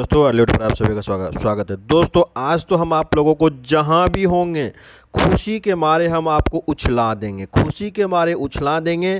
दोस्तों अर्लीट पर आप सभी का स्वागत स्वागत है दोस्तों आज तो हम आप लोगों को जहाँ भी होंगे खुशी के मारे हम आपको उछला देंगे खुशी के मारे उछला देंगे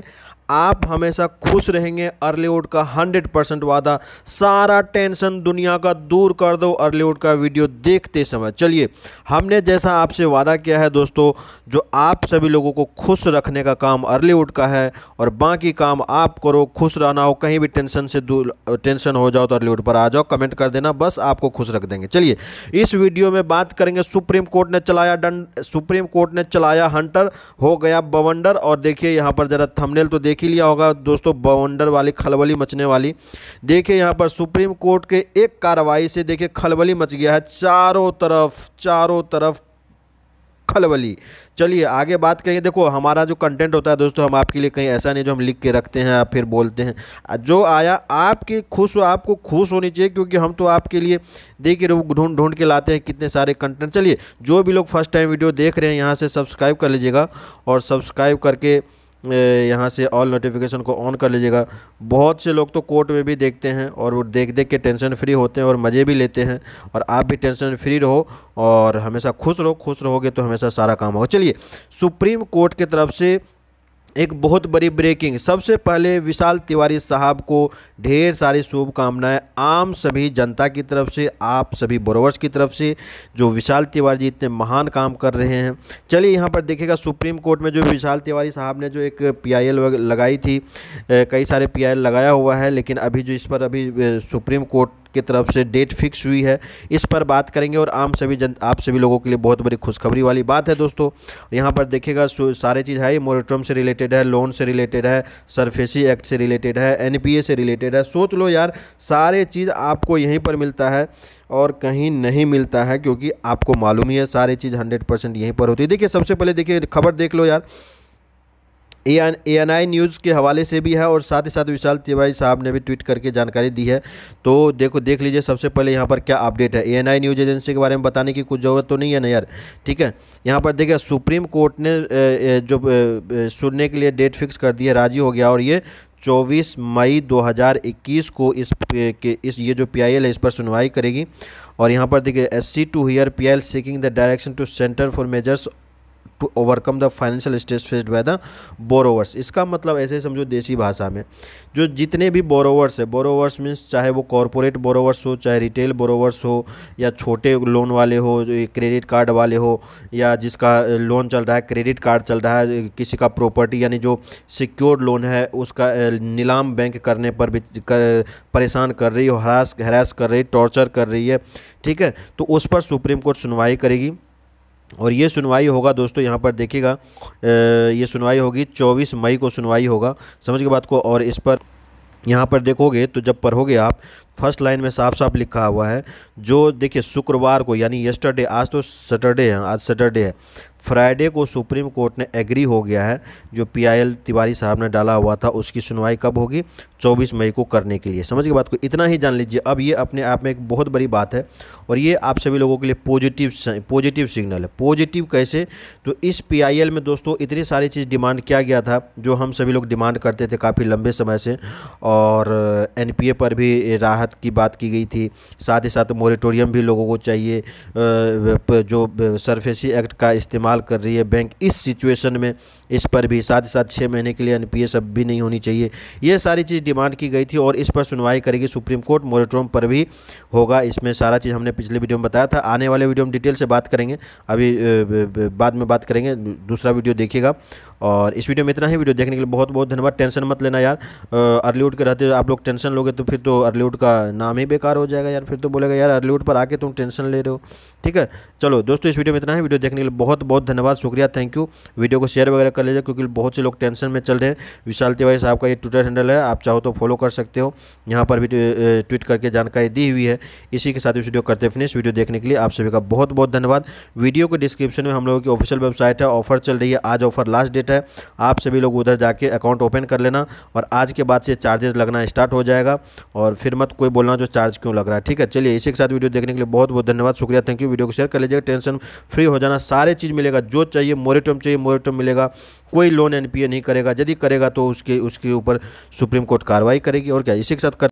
आप हमेशा खुश रहेंगे अर्लीवुड का 100 परसेंट वादा सारा टेंशन दुनिया का दूर कर दो अर्लीवुड का वीडियो देखते समय चलिए हमने जैसा आपसे वादा किया है दोस्तों जो आप सभी लोगों को खुश रखने का काम अर्लीवुड का है और बाकी काम आप करो खुश रहना हो कहीं भी टेंशन से दूर टेंशन हो जाओ तो अर्लीवुड पर आ जाओ कमेंट कर देना बस आपको खुश रख देंगे चलिए इस वीडियो में बात करेंगे सुप्रीम कोर्ट ने चलाया डंड सुप्रीम कोर्ट ने चलाया हंटर हो गया बवंडर और देखिए यहाँ पर ज़रा थमनेल तो देखिए ही लिया होगा दोस्तों बाउंडर वाली खलबली मचने वाली देखिए यहाँ पर सुप्रीम कोर्ट के एक कार्रवाई से देखिए खलबली मच गया है चारों तरफ चारों तरफ खलबली चलिए आगे बात करेंगे देखो हमारा जो कंटेंट होता है दोस्तों हम आपके लिए कहीं ऐसा नहीं जो हम लिख के रखते हैं आप फिर बोलते हैं जो आया आपके खुश हो आपको खुश होनी चाहिए क्योंकि हम तो आपके लिए देखिए ढूंढ ढूंढ के लाते हैं कितने सारे कंटेंट चलिए जो भी लोग फर्स्ट टाइम वीडियो देख रहे हैं यहाँ से सब्सक्राइब कर लीजिएगा और सब्सक्राइब करके यहाँ से ऑल नोटिफिकेशन को ऑन कर लीजिएगा बहुत से लोग तो कोर्ट में भी देखते हैं और वो देख देख के टेंशन फ्री होते हैं और मज़े भी लेते हैं और आप भी टेंशन फ्री रहो और हमेशा खुश रहो खुश रहोगे तो हमेशा सारा काम होगा चलिए सुप्रीम कोर्ट की तरफ से एक बहुत बड़ी ब्रेकिंग सबसे पहले विशाल तिवारी साहब को ढेर सारी शुभकामनाएं आम सभी जनता की तरफ से आप सभी बोरोवर्स की तरफ से जो विशाल तिवारी जी इतने महान काम कर रहे हैं चलिए यहाँ पर देखिएगा सुप्रीम कोर्ट में जो विशाल तिवारी साहब ने जो एक पीआईएल लगाई थी कई सारे पीआईएल लगाया हुआ है लेकिन अभी जो इस पर अभी सुप्रीम कोर्ट की तरफ से डेट फिक्स हुई है इस पर बात करेंगे और आम सभी जन आप सभी लोगों के लिए बहुत बड़ी खुशखबरी वाली बात है दोस्तों यहाँ पर देखिएगा सारे चीज़ है मोरेटोम से रिलेटेड है लोन से रिलेटेड है सरफेसी एक्ट से रिलेटेड है एन से रिलेटेड है सोच लो यार सारे चीज़ आपको यहीं पर मिलता है और कहीं नहीं मिलता है क्योंकि आपको मालूम ही है सारी चीज़ हंड्रेड परसेंट यहीं पर होती है देखिए सबसे पहले देखिए खबर देख लो यार ए एन आई न्यूज़ के हवाले से भी है और साथ ही साथ विशाल तिवारी साहब ने भी ट्वीट करके जानकारी दी है तो देखो देख लीजिए सबसे पहले यहाँ पर क्या अपडेट है A N I news agency के बारे में बताने की कुछ ज़रूरत तो नहीं है ना यार ठीक है यहाँ पर देखिए सुप्रीम कोर्ट ने जो सुनने के लिए डेट फिक्स कर दी है राजी हो गया और ये 24 मई 2021 को इस के इस ये जो पी है इस पर सुनवाई करेगी और यहाँ पर देखिए S C to hear P I seeking the direction to centre for measures to overcome the financial stress faced by the borrowers इसका मतलब ऐसे समझो देसी भाषा में जो जितने भी बोरोवर्स है बोरोवर्स मीन्स चाहे वो कॉरपोरेट बोरोवर्स हो चाहे रिटेल बोरोवर्स हो या छोटे लोन वाले हो क्रेडिट कार्ड वाले हो या जिसका लोन चल रहा है क्रेडिट कार्ड चल रहा है किसी का प्रॉपर्टी यानी जो सिक्योर लोन है उसका नीलाम बैंक करने पर भी कर, परेशान कर रही हो हरास हरास कर रही टॉर्चर कर रही है ठीक है तो उस पर सुप्रीम कोर्ट सुनवाई करेगी और ये सुनवाई होगा दोस्तों यहाँ पर देखिएगा ये सुनवाई होगी 24 मई को सुनवाई होगा समझ के बात को और इस पर यहाँ पर देखोगे तो जब पढ़ोगे आप फर्स्ट लाइन में साफ साफ लिखा हुआ है जो देखिए शुक्रवार को यानी येस्टरडे आज तो सैटरडे है आज सैटरडे है फ्राइडे को सुप्रीम कोर्ट ने एग्री हो गया है जो पीआईएल तिवारी साहब ने डाला हुआ था उसकी सुनवाई कब होगी 24 मई को करने के लिए समझ के बात को इतना ही जान लीजिए अब ये अपने आप में एक बहुत बड़ी बात है और ये आप सभी लोगों के लिए पॉजिटिव पॉजिटिव सिग्नल है पॉजिटिव कैसे तो इस पी में दोस्तों इतनी सारी चीज़ डिमांड किया गया था जो हम सभी लोग डिमांड करते थे काफ़ी लंबे समय से और एन पर भी राहत की बात की गई थी साथ ही साथ मोरिटोरियम भी लोगों को चाहिए जो सरफेसी एक्ट का इस्तेमाल इस्तेमाल कर रही है बैंक इस सिचुएशन में इस पर भी साथ ही साथ छः महीने के लिए एन पी अब भी नहीं होनी चाहिए ये सारी चीज़ डिमांड की गई थी और इस पर सुनवाई करेगी सुप्रीम कोर्ट मोरेटोम पर भी होगा इसमें सारा चीज़ हमने पिछले वीडियो में बताया था आने वाले वीडियो में डिटेल से बात करेंगे अभी बाद में बात करेंगे दूसरा वीडियो देखिएगा और इस वीडियो में इतना ही वीडियो देखने के लिए बहुत बहुत धन्यवाद टेंशन मत लेना यार अर्लीवुड के रहते आप लोग टेंशन लोगे तो फिर तो अर्लीवुड का नाम ही बेकार हो जाएगा यार फिर तो बोलेगा यार अर्लीवुड पर आके तुम टेंशन ले रहे हो ठीक है चलो दोस्तों इस वीडियो में इतना ही वीडियो देखने के लिए बहुत बहुत बहुत धन्यवाद शुक्रिया थैंक यू वीडियो को शेयर वगैरह कर लीजिए क्योंकि बहुत से लोग टेंशन में चल रहे हैं विशाल तिवारी साहब का ये ट्विटर हैंडल है आप चाहो तो फॉलो कर सकते हो यहाँ पर भी ट्वीट करके जानकारी दी हुई है इसी के साथ वीडियो करते फिनिश वीडियो देखने के लिए आप सभी का बहुत बहुत धन्यवाद वीडियो के डिस्क्रिप्शन में हम लोगों की ऑफिशियल वेबसाइट है ऑफर चल रही है आज ऑफर लास्ट डेट है आप सभी लोग उधर जाके अकाउंट ओपन कर लेना और आज के बाद से चार्जेस लगना स्टार्ट हो जाएगा और फिर मत कोई बोलना जो चार्ज क्यों लग रहा है ठीक है चलिए इसी के साथ वीडियो देखने के लिए बहुत बहुत धन्यवाद शुक्रिया थैंक यू वीडियो को शेयर कर लीजिएगा टेंशन फ्री हो जाना सारे चीज़ मिलेगा मिलेगा जो चाहिए मोरिटम चाहिए मोरिटम मिलेगा कोई लोन एनपीए नहीं करेगा यदि करेगा तो उसके उसके ऊपर सुप्रीम कोर्ट कार्रवाई करेगी और क्या इसी के साथ कर